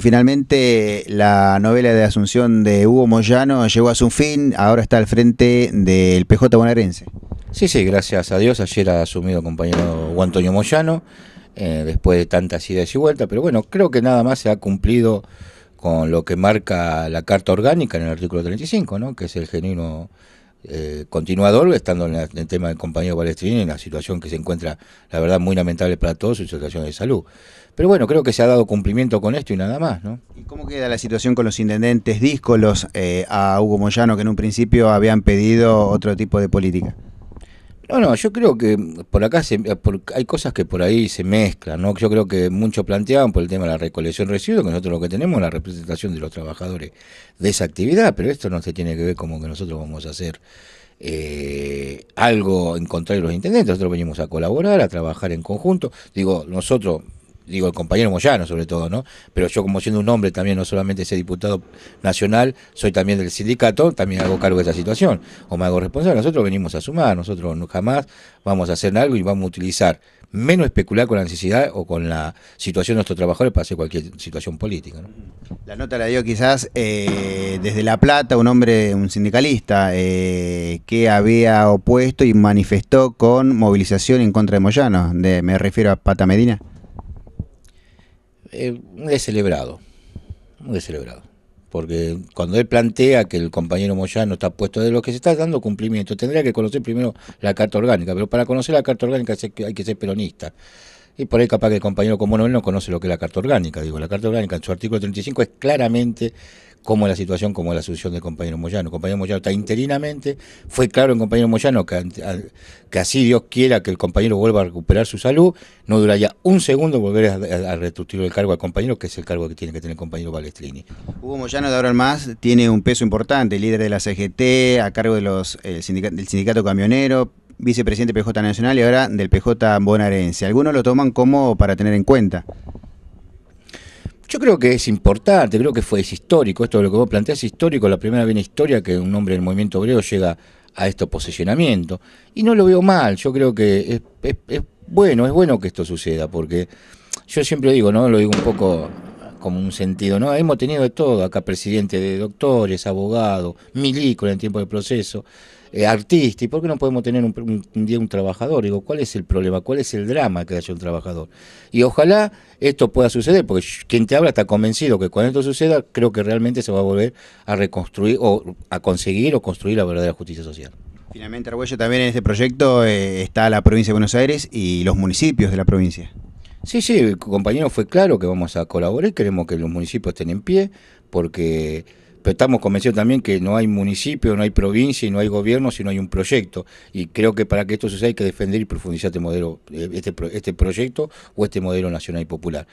finalmente la novela de Asunción de Hugo Moyano llegó a su fin, ahora está al frente del PJ bonaerense. Sí, sí, gracias a Dios. Ayer ha asumido compañero Juan Antonio Moyano, eh, después de tantas idas y vueltas, pero bueno, creo que nada más se ha cumplido con lo que marca la Carta Orgánica en el artículo 35, ¿no? que es el genuino eh, continuador, estando en, el tema del compañero y en la situación que se encuentra, la verdad, muy lamentable para todos, su situación de salud. Pero bueno, creo que se ha dado cumplimiento con esto y nada más, ¿Y cómo queda la situación con los intendentes díscolos eh, a Hugo Moyano, que en un principio habían pedido otro tipo de política? No, no, yo creo que por acá se, eh, hay cosas que por ahí se mezclan, ¿no? Yo creo que muchos planteaban por el tema de la recolección de residuos, que nosotros lo que tenemos es la representación de los trabajadores de esa actividad, pero esto no se tiene que ver como que nosotros vamos a hacer eh, algo en contra de los intendentes, nosotros venimos a colaborar, a trabajar en conjunto. Digo, nosotros, digo, el compañero Moyano sobre todo, ¿no? Pero yo como siendo un hombre también, no solamente ese diputado nacional, soy también del sindicato, también hago cargo de esa situación, o me hago responsable. Nosotros venimos a sumar, nosotros jamás vamos a hacer algo y vamos a utilizar, menos especular con la necesidad o con la situación de nuestros trabajadores para hacer cualquier situación política. La nota la dio quizás eh, desde La Plata, un hombre, un sindicalista, eh, que había opuesto y manifestó con movilización en contra de Moyano, de, me refiero a Pata Medina eh, celebrado, es un Porque cuando él plantea que el compañero Moyano está puesto de lo que se está dando cumplimiento, tendría que conocer primero la carta orgánica, pero para conocer la carta orgánica hay que ser peronista. Y por ahí capaz que el compañero común no conoce lo que es la carta orgánica. Digo, la carta orgánica en su artículo 35 es claramente como la situación, como la solución del compañero Moyano. compañero Moyano está interinamente, fue claro el compañero Moyano que, así Dios quiera que el compañero vuelva a recuperar su salud, no duraría un segundo volver a, a, el cargo al compañero, que es el cargo que tiene que tener el compañero Balestrini. Hugo Moyano de ahora en más tiene un peso importante, líder de la CGT, a cargo de los, eh, del sindicato camionero, vicepresidente PJ Nacional y ahora del PJ bonaerense. Algunos lo toman como para tener en cuenta. Yo creo que es importante, creo que fue es histórico, esto de lo que vos planteás es histórico, la primera vez en historia que un hombre del movimiento obrero llega a este posicionamiento. Y no lo veo mal, yo creo que es bueno, es bueno que esto suceda, porque yo siempre digo, ¿no? Lo digo un poco como un sentido, ¿no? Hemos tenido de todo acá, presidente de doctores, abogado, milico en tiempo de proceso, eh, artista, ¿y por qué no podemos tener un, día un trabajador? Digo, ¿cuál es el problema? ¿Cuál es el drama que haya un trabajador? Y ojalá esto pueda suceder, porque quien te habla está convencido que cuando esto suceda, creo que realmente se va a volver a reconstruir o a conseguir o construir la verdadera justicia social. Finalmente, Arguello, también en este proyecto eh, está la provincia de Buenos Aires y los municipios de la provincia. Sí, sí, compañero fue claro que vamos a colaborar, queremos que los municipios estén en pie, porque estamos convencidos también que no hay municipio, no hay provincia y no hay gobierno si no hay un proyecto. Y creo que para que esto suceda hay que defender y profundizar este modelo, eh, este, este proyecto o este modelo nacional y popular.